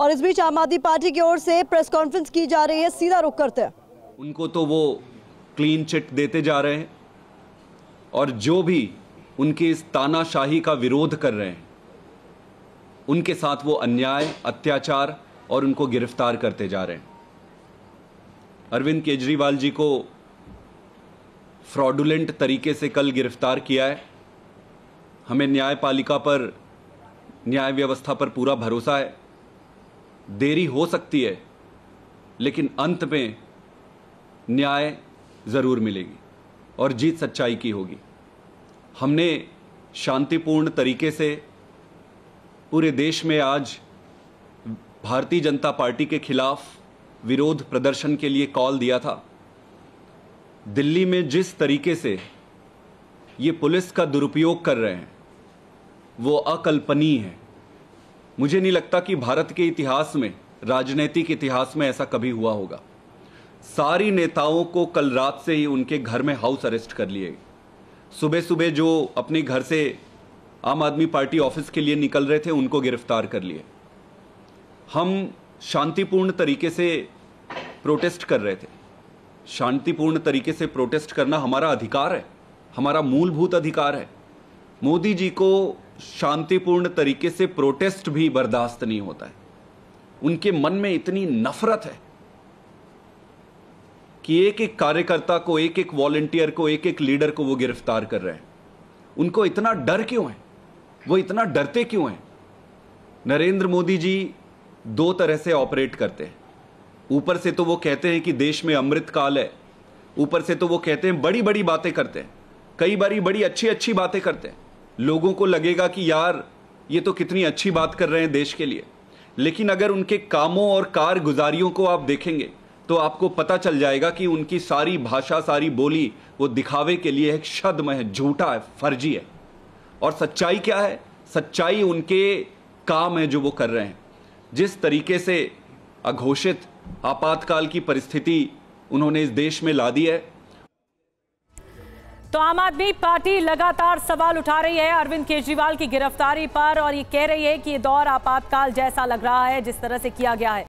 और इस बीच आम आदमी पार्टी की ओर से प्रेस कॉन्फ्रेंस की जा रही है सीधा रुख करते हैं उनको तो वो क्लीन चिट देते जा रहे हैं और जो भी उनकी इस तानाशाही का विरोध कर रहे हैं उनके साथ वो अन्याय अत्याचार और उनको गिरफ्तार करते जा रहे हैं अरविंद केजरीवाल जी को फ्रॉडुलेंट तरीके से कल गिरफ्तार किया है हमें न्यायपालिका पर न्याय व्यवस्था पर पूरा भरोसा है देरी हो सकती है लेकिन अंत में न्याय ज़रूर मिलेगी और जीत सच्चाई की होगी हमने शांतिपूर्ण तरीके से पूरे देश में आज भारतीय जनता पार्टी के खिलाफ विरोध प्रदर्शन के लिए कॉल दिया था दिल्ली में जिस तरीके से ये पुलिस का दुरुपयोग कर रहे हैं वो अकल्पनीय है मुझे नहीं लगता कि भारत के इतिहास में राजनीतिक इतिहास में ऐसा कभी हुआ होगा सारी नेताओं को कल रात से ही उनके घर में हाउस अरेस्ट कर लिए सुबह सुबह जो अपने घर से आम आदमी पार्टी ऑफिस के लिए निकल रहे थे उनको गिरफ्तार कर लिए हम शांतिपूर्ण तरीके से प्रोटेस्ट कर रहे थे शांतिपूर्ण तरीके से प्रोटेस्ट करना हमारा अधिकार है हमारा मूलभूत अधिकार है मोदी जी को शांतिपूर्ण तरीके से प्रोटेस्ट भी बर्दाश्त नहीं होता है उनके मन में इतनी नफरत है कि एक एक कार्यकर्ता को एक एक वॉलेंटियर को एक एक लीडर को वो गिरफ्तार कर रहे हैं उनको इतना डर क्यों है वो इतना डरते क्यों हैं नरेंद्र मोदी जी दो तरह से ऑपरेट करते हैं ऊपर से तो वो कहते हैं कि देश में अमृत काल है ऊपर से तो वो कहते हैं बड़ी बड़ी बातें करते हैं कई बारी बड़ी अच्छी अच्छी बातें करते हैं लोगों को लगेगा कि यार ये तो कितनी अच्छी बात कर रहे हैं देश के लिए लेकिन अगर उनके कामों और कारगुजारियों को आप देखेंगे तो आपको पता चल जाएगा कि उनकी सारी भाषा सारी बोली वो दिखावे के लिए एक शदम है झूठा है फर्जी है और सच्चाई क्या है सच्चाई उनके काम है जो वो कर रहे हैं जिस तरीके से अघोषित आपातकाल की परिस्थिति उन्होंने इस देश में ला दी है तो आम आदमी पार्टी लगातार सवाल उठा रही है अरविंद केजरीवाल की गिरफ्तारी पर और ये कह रही है कि ये दौर आपातकाल जैसा लग रहा है जिस तरह से किया गया है